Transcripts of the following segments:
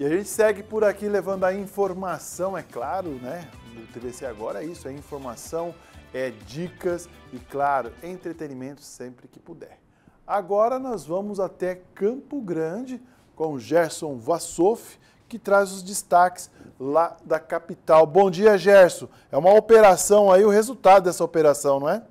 E a gente segue por aqui levando a informação, é claro, né? O TVC agora é isso, é informação, é dicas e, claro, entretenimento sempre que puder. Agora nós vamos até Campo Grande com Gerson Vassoff, que traz os destaques lá da capital. Bom dia, Gerson. É uma operação aí, o resultado dessa operação, não é?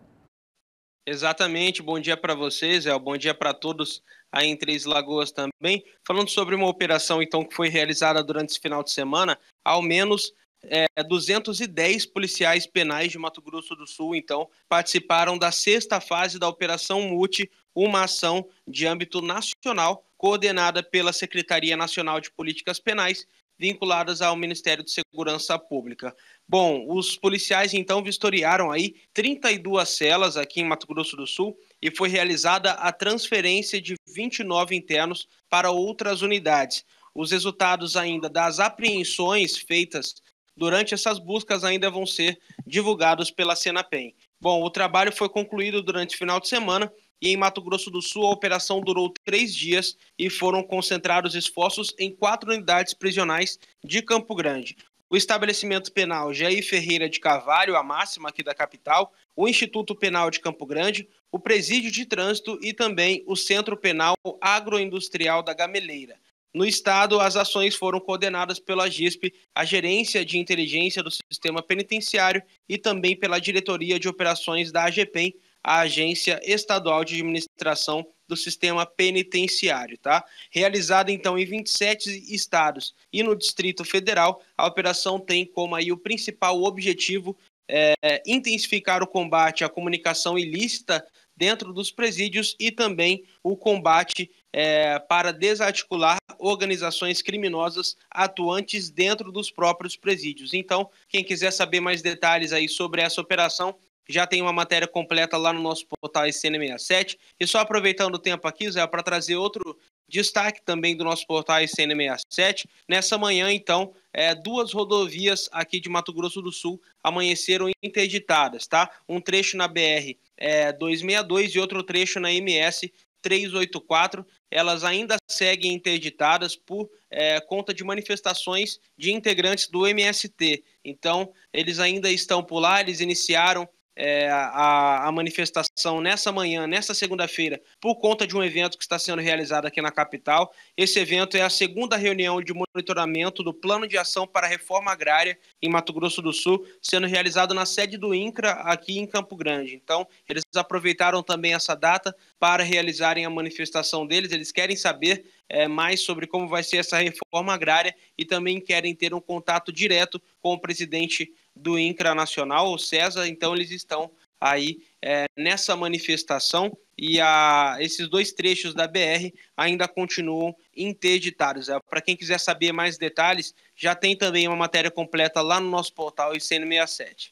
Exatamente, bom dia para vocês, é bom dia para todos aí em Três Lagoas também. Falando sobre uma operação então que foi realizada durante esse final de semana, ao menos é, 210 policiais penais de Mato Grosso do Sul então participaram da sexta fase da Operação Mute, uma ação de âmbito nacional coordenada pela Secretaria Nacional de Políticas Penais vinculadas ao Ministério de Segurança Pública. Bom, os policiais então vistoriaram aí 32 celas aqui em Mato Grosso do Sul e foi realizada a transferência de 29 internos para outras unidades. Os resultados ainda das apreensões feitas durante essas buscas ainda vão ser divulgados pela Senapem. Bom, o trabalho foi concluído durante o final de semana e em Mato Grosso do Sul a operação durou três dias e foram concentrados esforços em quatro unidades prisionais de Campo Grande. O estabelecimento penal Jair Ferreira de Carvalho, a máxima aqui da capital, o Instituto Penal de Campo Grande, o Presídio de Trânsito e também o Centro Penal Agroindustrial da Gameleira. No estado, as ações foram coordenadas pela GISP, a Gerência de Inteligência do Sistema Penitenciário e também pela Diretoria de Operações da AGPEM, a Agência Estadual de Administração do Sistema Penitenciário, tá? Realizada então em 27 estados e no Distrito Federal, a operação tem como aí o principal objetivo é, intensificar o combate à comunicação ilícita dentro dos presídios e também o combate é, para desarticular organizações criminosas atuantes dentro dos próprios presídios. Então, quem quiser saber mais detalhes aí sobre essa operação, já tem uma matéria completa lá no nosso portal SN67. E só aproveitando o tempo aqui, Zé, para trazer outro destaque também do nosso portal SN67. Nessa manhã, então, é, duas rodovias aqui de Mato Grosso do Sul amanheceram interditadas, tá? Um trecho na BR é, 262 e outro trecho na MS 384. Elas ainda seguem interditadas por é, conta de manifestações de integrantes do MST. Então, eles ainda estão por lá, eles iniciaram é, a, a, manifestação nessa manhã, nessa segunda-feira, por conta de um evento que está sendo realizado aqui na capital. Esse evento é a segunda reunião de monitoramento do Plano de Ação para a Reforma Agrária em Mato Grosso do Sul, sendo realizado na sede do INCRA, aqui em Campo Grande. Então, eles aproveitaram também essa data para realizarem a manifestação deles. Eles querem saber é, mais sobre como vai ser essa reforma agrária e também querem ter um contato direto com o presidente do INCRA Nacional, o CESA, então eles estão aí é, nessa manifestação e a, esses dois trechos da BR ainda continuam interditados. É, Para quem quiser saber mais detalhes, já tem também uma matéria completa lá no nosso portal ICN67.